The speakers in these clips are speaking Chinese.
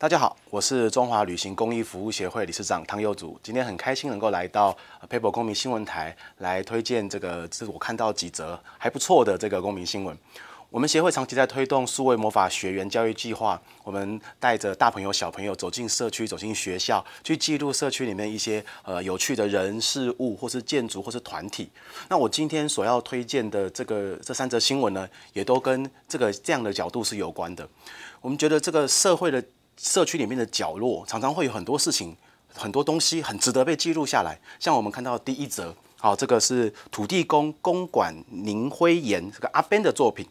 大家好，我是中华旅行公益服务协会理事长汤佑祖。今天很开心能够来到 Paper 公民新闻台来推荐这个，这是我看到几则还不错的这个公民新闻。我们协会长期在推动数位魔法学员教育计划，我们带着大朋友小朋友走进社区、走进学校，去记录社区里面一些呃有趣的人事物，或是建筑，或是团体。那我今天所要推荐的这个这三则新闻呢，也都跟这个这样的角度是有关的。我们觉得这个社会的。社区里面的角落常常会有很多事情，很多东西很值得被记录下来。像我们看到第一则，好，这个是土地公公馆林辉岩这个阿 ben 的作品，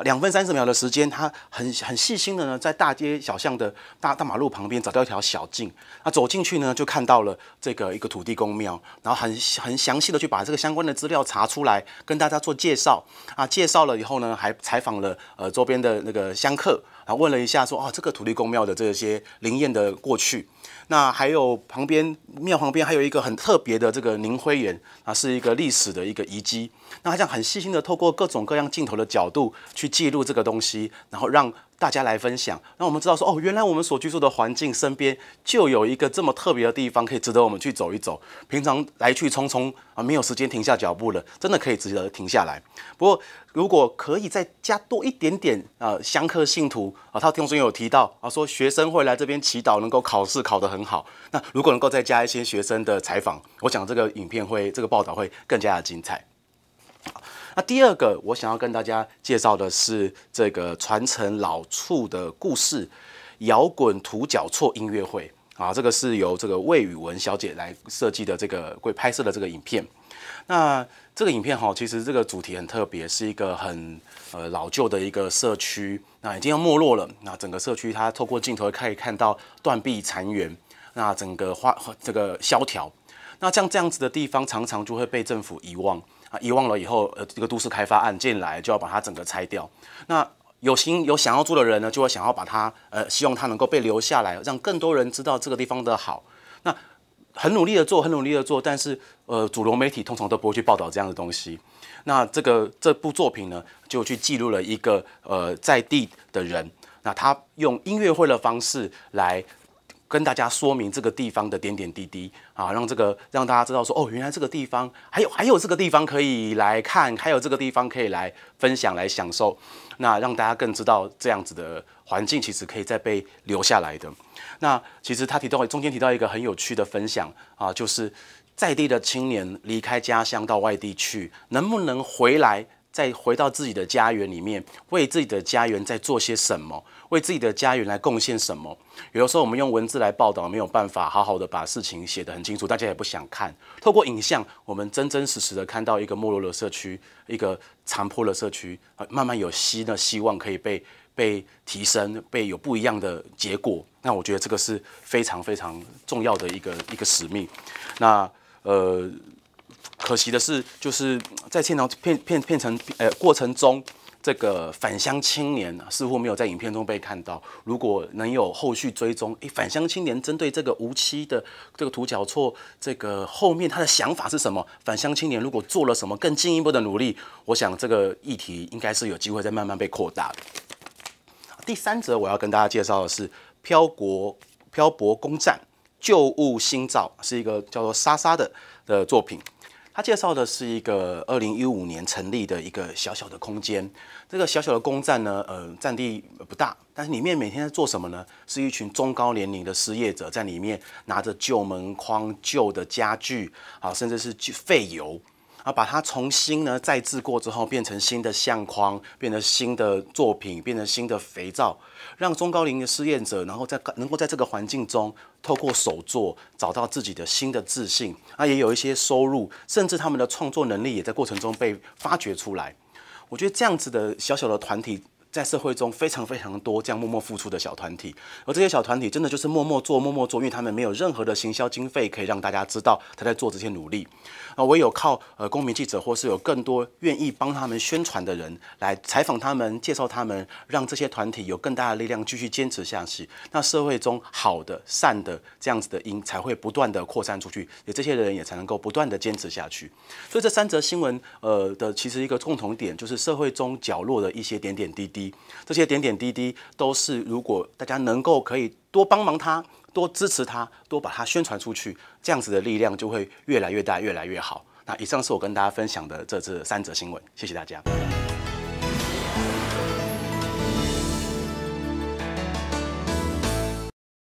两分三十秒的时间，他很很细心的呢，在大街小巷的大大马路旁边找到一条小径，那走进去呢，就看到了这个一个土地公庙，然后很很详细的去把这个相关的资料查出来，跟大家做介绍。啊，介绍了以后呢，还采访了呃周边的那个香客。然后问了一下说，哦，这个土地公庙的这些灵验的过去，那还有旁边庙旁边还有一个很特别的这个宁灰岩，啊，是一个历史的一个遗迹。那他这样很细心的透过各种各样镜头的角度去记录这个东西，然后让。大家来分享，让我们知道说哦，原来我们所居住的环境身边就有一个这么特别的地方，可以值得我们去走一走。平常来去匆匆啊，没有时间停下脚步了，真的可以值得停下来。不过，如果可以再加多一点点啊，香客信徒啊，他听众有提到啊，说学生会来这边祈祷，能够考试考得很好。那如果能够再加一些学生的采访，我讲这个影片会，这个报道会更加的精彩。那第二个，我想要跟大家介绍的是这个传承老厝的故事——摇滚土脚厝音乐会啊。这个是由这个魏宇文小姐来设计的这个会拍摄的这个影片。那这个影片哈，其实这个主题很特别，是一个很呃老旧的一个社区，那已经要没落了。那整个社区，它透过镜头可以看到断壁残垣，那整个花这个萧条。那像这样子的地方，常常就会被政府遗忘。遗忘了以后，呃，这个都市开发案进来就要把它整个拆掉。那有心有想要做的人呢，就会想要把它，呃，希望它能够被留下来，让更多人知道这个地方的好。那很努力的做，很努力的做，但是，呃，主流媒体通常都不会去报道这样的东西。那这个这部作品呢，就去记录了一个呃在地的人，那他用音乐会的方式来。跟大家说明这个地方的点点滴滴啊，让这个让大家知道说，哦，原来这个地方还有还有这个地方可以来看，还有这个地方可以来分享来享受，那让大家更知道这样子的环境其实可以再被留下来的。那其实他提到中间提到一个很有趣的分享啊，就是在地的青年离开家乡到外地去，能不能回来？再回到自己的家园里面，为自己的家园在做些什么，为自己的家园来贡献什么？有的时候我们用文字来报道，没有办法好好的把事情写得很清楚，大家也不想看。透过影像，我们真真实实的看到一个没落的社区，一个残破的社区，慢慢有新的希望可以被被提升，被有不一样的结果。那我觉得这个是非常非常重要的一个一个使命。那呃。可惜的是，就是在片场片片片成呃过程中，这个返乡青年似乎没有在影片中被看到。如果能有后续追踪，诶，返乡青年针对这个无期的这个图脚错，这个后面他的想法是什么？返乡青年如果做了什么更进一步的努力，我想这个议题应该是有机会再慢慢被扩大。的。第三则我要跟大家介绍的是漂泊漂泊公站旧物新造，是一个叫做莎莎的的作品。他介绍的是一个二零一五年成立的一个小小的空间，这个小小的公站呢，呃，占地不大，但是里面每天在做什么呢？是一群中高年龄的失业者在里面拿着旧门框、旧的家具啊，甚至是废油。啊，把它重新呢再制过之后，变成新的相框，变成新的作品，变成新的肥皂，让中高龄的试验者，然后在能够在这个环境中，透过手作找到自己的新的自信。啊，也有一些收入，甚至他们的创作能力也在过程中被发掘出来。我觉得这样子的小小的团体。在社会中非常非常多这样默默付出的小团体，而这些小团体真的就是默默做、默默做，因为他们没有任何的行销经费可以让大家知道他在做这些努力。啊，唯有靠呃公民记者或是有更多愿意帮他们宣传的人来采访他们、介绍他们，让这些团体有更大的力量继续坚持下去。那社会中好的、善的这样子的因才会不断的扩散出去，也这些人也才能够不断的坚持下去。所以这三则新闻呃的其实一个共同点就是社会中角落的一些点点滴滴。这些点点滴滴都是，如果大家能够可以多帮忙他，多支持他，多把他宣传出去，这样子的力量就会越来越大，越来越好。那以上是我跟大家分享的这次三则新闻，谢谢大家。